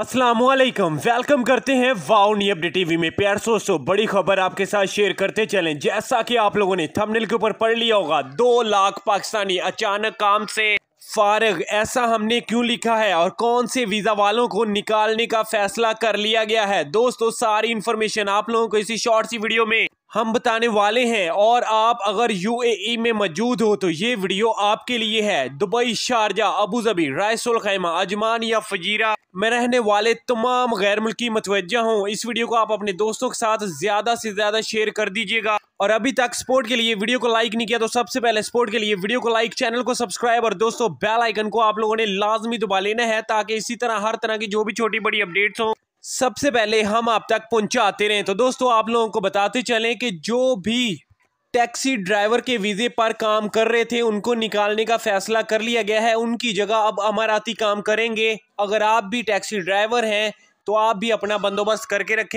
Aslam welcome करते हैं wow नी update TV में प्यार दोस्तों बड़ी खबर आपके साथ शेयर करते चलें जैसा कि आप लोगों ने थंबनेल के ऊपर पढ़ लिया होगा दो लाख पाकिस्तानी अचानक काम से फारग ऐसा हमने क्यों लिखा है और कौन से वीज़ा वालों को निकालने का फैसला कर लिया गया है दोस्तों सारी इन्फॉर्मेशन आप लोगों को इसी शॉर्ट सी वीडियो में हम बताने वाले हैं और आप अगर यू e में मौजूद हो तो ये वीडियो आपके लिए है दुबई शारजा अबू जबी रायसोल खैमा अजमान या फजीरा मैं रहने वाले तमाम गैर मुल्की मतवजा हूँ इस वीडियो को आप अपने दोस्तों के साथ ज़्यादा से ज़्यादा शेयर कर दीजिएगा और अभी तक स्पोर्ट के लिए वीडियो को लाइक नहीं किया तो सबसे पहले स्पोर्ट के लिए वीडियो को लाइक चैनल को सब्सक्राइब और दोस्तों बेल आइकन को आप लोगों ने लाजमी दबा लेना है ताकि इसी तरह हर तरह की जो भी छोटी बड़ी अपडेट्स हों सबसे पहले हम आप तक पहुंचाते रहें तो दोस्तों आप लोगों को बताते चलें कि जो भी टैक्सी ड्राइवर के वीज़े पर काम कर रहे थे उनको निकालने का फैसला कर लिया गया है उनकी जगह अब अमाराती काम करेंगे अगर आप भी टैक्सी ड्राइवर हैं तो आप भी अपना बंदोबस्त करके रखें